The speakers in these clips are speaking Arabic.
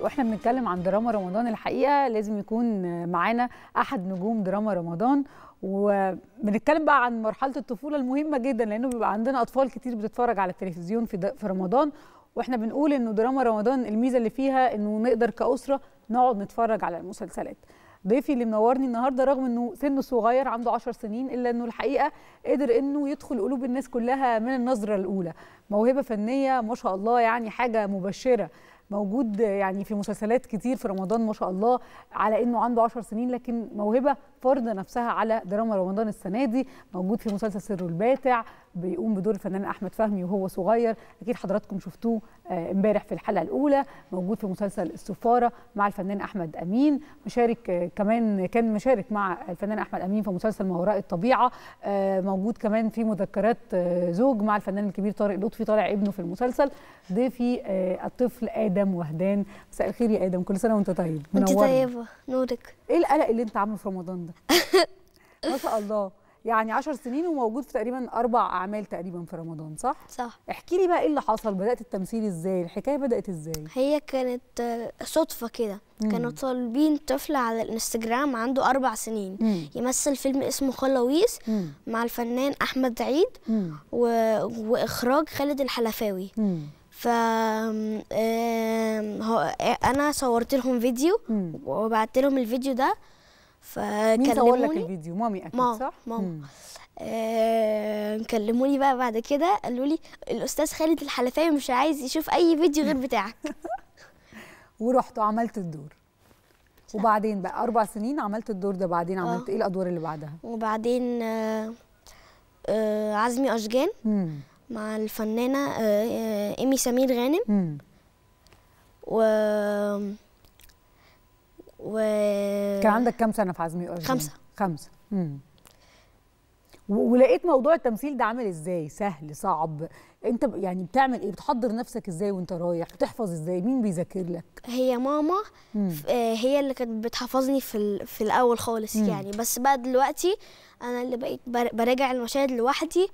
واحنا بنتكلم عن دراما رمضان الحقيقه لازم يكون معانا احد نجوم دراما رمضان وبنتكلم بقى عن مرحله الطفوله المهمه جدا لانه بيبقى عندنا اطفال كتير بتتفرج على التلفزيون في في رمضان واحنا بنقول انه دراما رمضان الميزه اللي فيها انه نقدر كاسره نقعد نتفرج على المسلسلات ضيفي اللي منورني النهارده رغم انه سنه صغير عنده 10 سنين الا انه الحقيقه قدر انه يدخل قلوب الناس كلها من النظره الاولى موهبه فنيه ما شاء الله يعني حاجه مبشره موجود يعني في مسلسلات كتير في رمضان ما شاء الله على انه عنده 10 سنين لكن موهبه فرض نفسها على دراما رمضان السنه دي موجود في مسلسل سر الباتع بيقوم بدور الفنان احمد فهمي وهو صغير اكيد حضراتكم شفتوه آه، امبارح في الحلقه الاولى موجود في مسلسل السفاره مع الفنان احمد امين مشارك آه، كمان كان مشارك مع الفنان احمد امين في مسلسل ما وراء الطبيعه آه، موجود كمان في مذكرات زوج مع الفنان الكبير طارق لطفي طالع ابنه في المسلسل ضيفي الطفل ادم وهدان مساء الخير يا ادم كل سنه وانت طيب منورنا انت طيبه نورك ايه القلق اللي انت عامله في رمضان ده ما شاء الله يعني 10 سنين وموجود في تقريبا اربع اعمال تقريبا في رمضان صح صح احكي لي بقى ايه اللي حصل بدات التمثيل ازاي الحكايه بدات ازاي هي كانت صدفه كده كانوا طالبين طفل على الانستجرام عنده اربع سنين مم. يمثل فيلم اسمه خلاويص مع الفنان احمد عيد و... واخراج خالد الحلفاوي مم. ف انا صورت لهم فيديو وبعت لهم الفيديو ده فكلموني مين صور لك الفيديو مامي اكيد مام. صح ماما آه كلموني بقى بعد كده قالوا لي الاستاذ خالد الحلفاوي مش عايز يشوف اي فيديو غير بتاعك ورحت وعملت الدور وبعدين بقى اربع سنين عملت الدور ده بعدين آه. عملت ايه الادوار اللي بعدها وبعدين آه آه عزمي اشجان مع الفنانه آه،, آه ايمي سمير غانم مم. و و كان عندك كام سنه في عزمي اورجين خمسه خمسه امم ولقيت موضوع التمثيل ده عامل ازاي سهل صعب انت يعني بتعمل ايه بتحضر نفسك ازاي وانت رايح بتحفظ ازاي مين بيذاكر لك هي ماما آه، هي اللي كانت بتحفظني في في الاول خالص مم. يعني بس بقى دلوقتي انا اللي بقيت براجع المشاهد لوحدي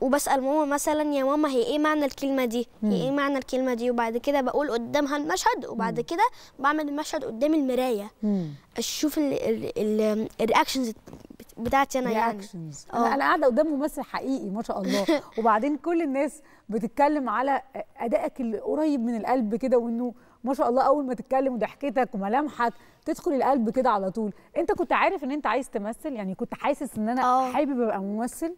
وبسال ماما مثلا يا ماما هي ايه معنى الكلمه دي هي ايه معنى الكلمه دي وبعد كده بقول قدامها المشهد وبعد كده بعمل المشهد قدام المرايه اشوف الرياكشنز بتاعتي انا يعني آه. انا انا قاعده قدام ممثل حقيقي ما شاء الله وبعدين كل الناس بتتكلم على ادائك اللي قريب من القلب كده وانه ما شاء الله اول ما تتكلم وضحكتك وملامحك تدخل القلب كده على طول انت كنت عارف ان انت عايز تمثل يعني كنت حاسس ان انا آه. حابب ابقى ممثل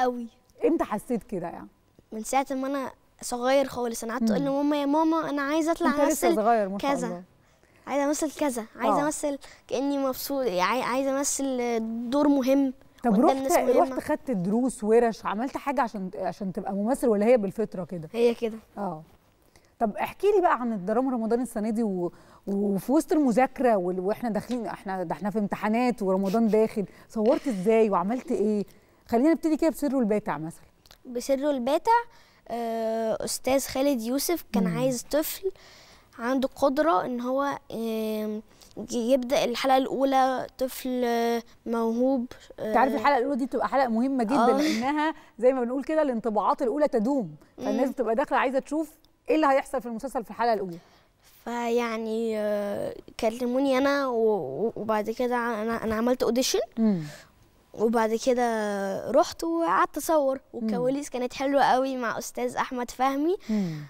قوي امتى حسيت كده يعني من ساعه ما انا صغير خالص انا قعدت اقول لماما يا ماما انا عايزه اطلع امثل كذا الله. عايزه امثل كذا عايزه آه. امثل كاني مبسوط عايزه امثل دور مهم طب رحت رحت خدت دروس ورش عملت حاجه عشان عشان تبقى ممثل ولا هي بالفطره كده هي كده اه طب احكي لي بقى عن الدراما رمضان السنه دي و... وفي وسط المذاكره واحنا داخلين احنا ده احنا في امتحانات ورمضان داخل صورت ازاي وعملت ايه خلينا نبتدي كده بسره الباتع مثلا بسره الباتع آه، استاذ خالد يوسف كان مم. عايز طفل عنده قدرة إن هو يبدأ الحلقة الأولى طفل آه، موهوب تعرف الحلقة الأولى دي بتبقى حلقة مهمة جدا آه. لأنها زي ما بنقول كده الانطباعات الأولى تدوم فالناس بتبقى داخلة عايزة تشوف إيه اللي هيحصل في المسلسل في الحلقة الأولى فيعني آه، كلموني أنا وبعد كده أنا أنا عملت أوديشن وبعد كده رحت وقعدت اصور والكواليس كانت حلوه قوي مع استاذ احمد فهمي مم.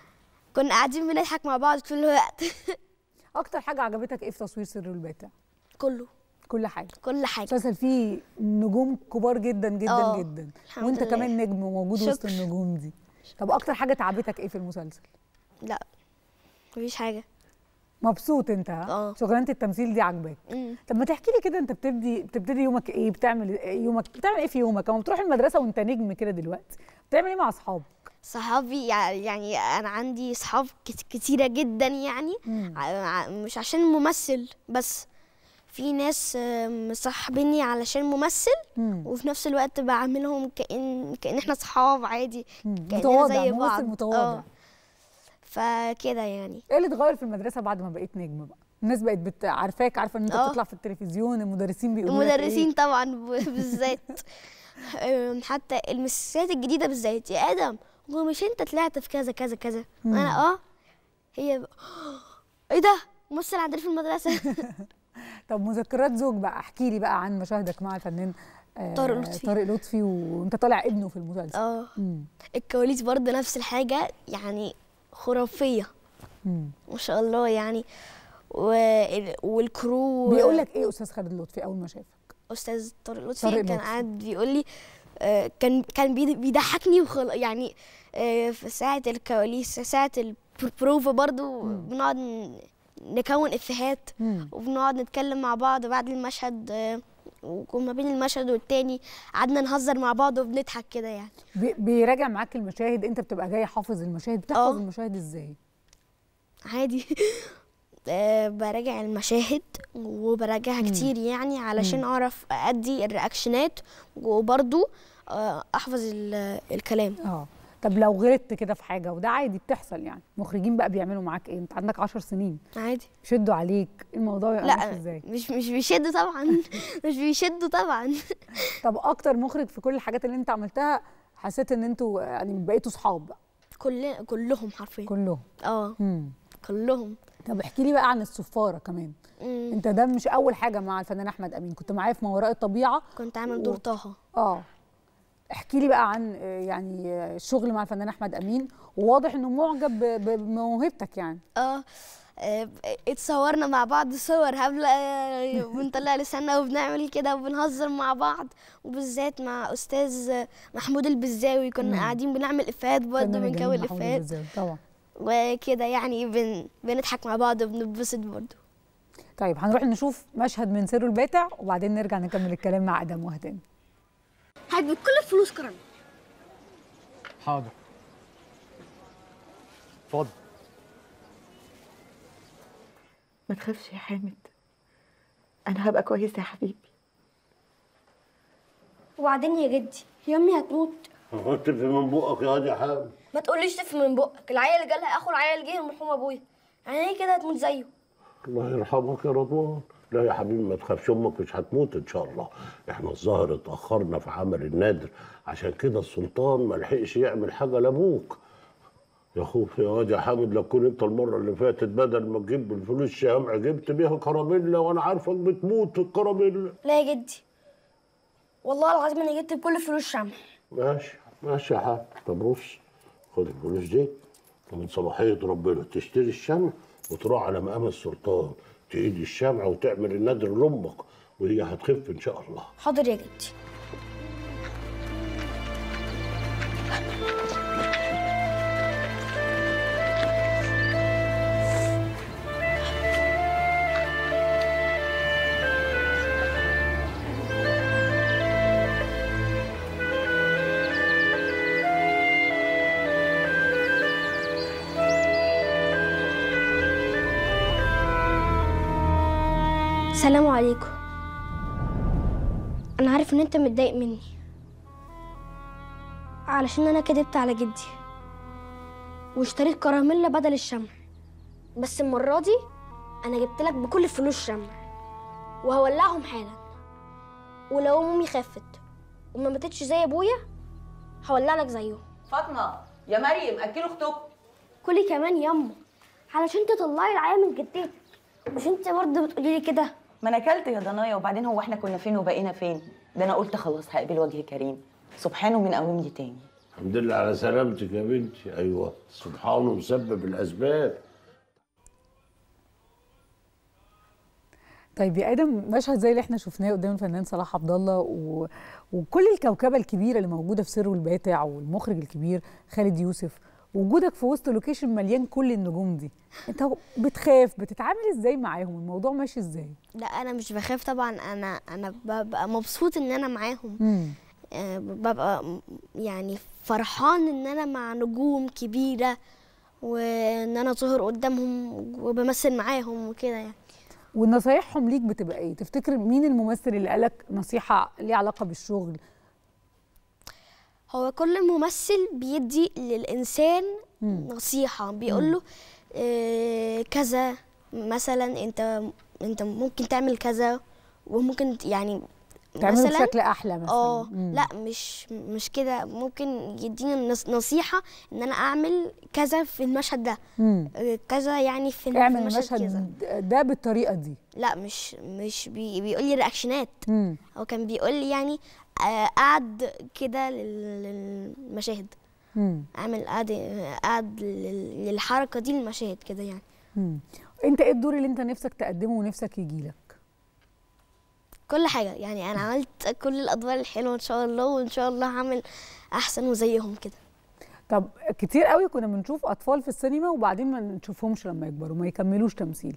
كنا قاعدين بنضحك مع بعض طول الوقت اكتر حاجه عجبتك ايه في تصوير سر الباتا كله كل حاجه كل حاجه مسلسل فيه نجوم كبار جدا جدا أوه. جدا وانت لله. كمان نجم موجود شكر. وسط النجوم دي طب اكتر حاجه تعبتك ايه في المسلسل لا مفيش حاجه مبسوط انت اه شغلانه التمثيل دي عاجباك طب ما تحكي لي كده انت بتبدي بتبتدي يومك ايه بتعمل إيه؟ يومك بتعمل ايه في يومك اما بتروح المدرسه وانت نجم كده دلوقتي بتعمل ايه مع اصحابك صحابي يعني انا عندي صحاب كتيره جدا يعني مم. مش عشان ممثل بس في ناس مصاحبيني علشان ممثل مم. وفي نفس الوقت بعاملهم كان كان احنا صحاب عادي كان زي بعض متواضع اه. فكده يعني ايه اللي اتغير في المدرسه بعد ما بقيت نجم بقى الناس بقت بت... عارفاك عارفه ان انت اه. بتطلع في التلفزيون المدرسين بيقولوا ايه؟ المدرسين إيه؟ طبعا بالذات حتى المسات الجديده بالذات يا ادم ومش انت طلعت في كذا كذا كذا انا اه هي ايه ده ممثل عندنا في المدرسه طب مذكرات زوج بقى احكي لي بقى عن مشاهدك مع الفنان آه، طارق لطفي طارق لطفي وانت طالع ابنه في المسلسل اه الكواليس برضه نفس الحاجه يعني خرافيه ما شاء الله يعني و... والكرو بيقول لك ايه استاذ خالد لطفي اول ما شافك استاذ طارق لطفي كان قاعد بيقول لي آه، كان كان بيضحكني وخل... يعني آه، في ساعة الكواليس ساعة البروفا برضو بنقعد نكون افيهات وبنقعد نتكلم مع بعض بعد المشهد آه، وما بين المشهد والتاني قعدنا نهزر مع بعض وبنضحك كده يعني بيراجع معاك المشاهد انت بتبقى جاي حافظ المشاهد بتحفظ أوه. المشاهد ازاي عادي براجع المشاهد وبراجعها كتير يعني علشان اعرف ادي الرياكشنات وبرضو آه، احفظ الكلام اه طب لو غلطت كده في حاجه وده عادي بتحصل يعني مخرجين بقى بيعملوا معاك ايه انت عندك 10 سنين عادي شدوا عليك الموضوع لا ازاي مش مش بيشدوا طبعا مش بيشدوا طبعا طب اكتر مخرج في كل الحاجات اللي انت عملتها حسيت ان انتوا يعني بقيتوا صحاب كل كلهم حرفيا كلهم اه كلهم طب احكي لي بقى عن الصفاره كمان مم. انت ده مش اول حاجه مع الفنان احمد امين كنت معايا في ما وراء الطبيعه كنت عامل دور طه اه احكي لي بقى عن آه، يعني الشغل آه، مع الفنان احمد امين وواضح انه معجب بموهبتك يعني آه،, اه اتصورنا مع بعض صور هبلة بنطلع لساننا وبنعمل كده وبنهزر مع بعض وبالذات مع استاذ محمود البزاوي كنا قاعدين بنعمل افيهات برضه بنكون افيهات طبعا وكده يعني بن بنضحك مع بعض وبنبسط برضه طيب هنروح نشوف مشهد من سر الباتع وبعدين نرجع نكمل الكلام مع ادم وهدان هات بكل الفلوس كرم حاضر اتفضل ما تخافش يا حامد انا هبقى كويسه يا حبيبي وبعدين يا جدي يا امي هتموت تف من بقك يا واد يا حامد ما تقوليش تف من بقك العيال اللي جالها اخو العيال جه المرحوم ابويا يعني ايه كده هتموت زيه الله يرحمك يا رضوان لا يا حبيبي ما تخافش امك مش هتموت ان شاء الله احنا الظاهر اتاخرنا في عمل النادر عشان كده السلطان ما لحقش يعمل حاجه لابوك يا خوف يا واد يا حامد لو كنت انت المره اللي فاتت بدل ما تجيب الفلوس شامع جبت بيها كراميلا وانا عارفك بتموت الكراميلا لا يا جدي والله العظيم انا جبت بكل فلوس شمع ماشي ماشي يا حاج طب بص خد الفلوس دي ومن صلاحيه ربنا تشتري الشمع وتروح على مقام السلطان تعيد الشمع وتعمل النذر لامك وهي هتخف ان شاء الله حاضر يا جدي سلام عليكم انا عارف ان انت متضايق مني علشان انا كدبت على جدي واشتريت كراميلا بدل الشمع بس المره دي انا جبت لك بكل فلوس شمع وهولعهم حالا ولو امي خافت وما ماتتش زي ابويا هولع لك زيهم فاطمه يا مريم اكلوا اختك كلي كمان يما علشان تطلعي العيال من جدتك مش انت برضه بتقولي لي كده ما انا اكلت يا ضنايا وبعدين هو احنا كنا فين وبقينا فين ده انا قلت خلاص هقابل وجه كريم سبحانه من قومني تاني الحمد لله على سلامتك يا بنتي ايوه سبحانه مسبب الاسباب طيب يا ادم مشهد زي اللي احنا شفناه قدام الفنان صلاح عبد الله و... وكل الكوكبه الكبيره اللي موجوده في سر والباتع والمخرج الكبير خالد يوسف وجودك في وسط لوكيشن مليان كل النجوم دي انت بتخاف بتتعامل ازاي معاهم الموضوع ماشي ازاي لا انا مش بخاف طبعا انا انا ببقى مبسوط ان انا معاهم آه ببقى يعني فرحان ان انا مع نجوم كبيره وان انا ظهر قدامهم وبمثل معاهم وكده يعني ونصايحهم ليك بتبقى ايه تفتكر مين الممثل اللي قالك نصيحه ليها علاقه بالشغل هو كل ممثل بيدي للإنسان مم. نصيحة بيقول له آه كذا مثلا أنت أنت ممكن تعمل كذا وممكن يعني تعمله مثلا بشكل احلى مثلا اه لا مش مش كده ممكن يديني نصيحه ان انا اعمل كذا في المشهد ده آه، كذا يعني في اعمل المشهد كذا. ده بالطريقه دي لا مش مش بي بيقول لي رياكشنات هو كان بيقول لي يعني قعد كده للمشاهد عامل اعمل قعد قعد للحركه دي للمشاهد كده يعني مم. انت ايه الدور اللي انت نفسك تقدمه ونفسك يجي لك كل حاجه يعني انا عملت كل الادوار الحلوه ان شاء الله وان شاء الله هعمل احسن وزيهم كده طب كتير قوي كنا بنشوف اطفال في السينما وبعدين ما نشوفهمش لما يكبروا ما يكملوش تمثيل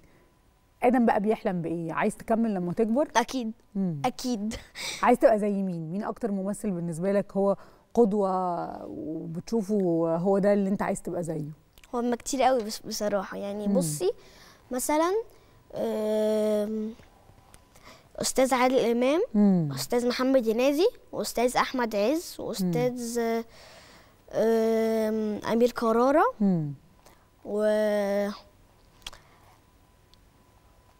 ادم بقى بيحلم بايه عايز تكمل لما تكبر اكيد مم. اكيد عايز تبقى زي مين مين اكتر ممثل بالنسبه لك هو قدوه وبتشوفه هو ده اللي انت عايز تبقى زيه ما كتير قوي بس بصراحه يعني مم. بصي مثلا استاذ عادل امام مم. استاذ محمد ينادي واستاذ احمد عز واستاذ امير كراره و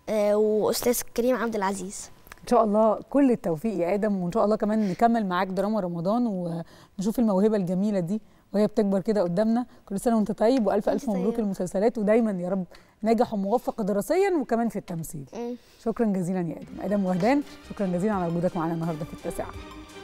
آه، واستاذ كريم عبد العزيز ان شاء الله كل التوفيق يا ادم وان شاء الله كمان نكمل معاك دراما رمضان ونشوف الموهبه الجميله دي وهي بتكبر كده قدامنا كل سنه وانت طيب والف الف طيب. مبروك المسلسلات ودايما يا رب ناجح وموفق دراسيا وكمان في التمثيل شكرا جزيلا يا ادم ادم وهدان شكرا جزيلا على وجودك معانا النهارده في التاسعه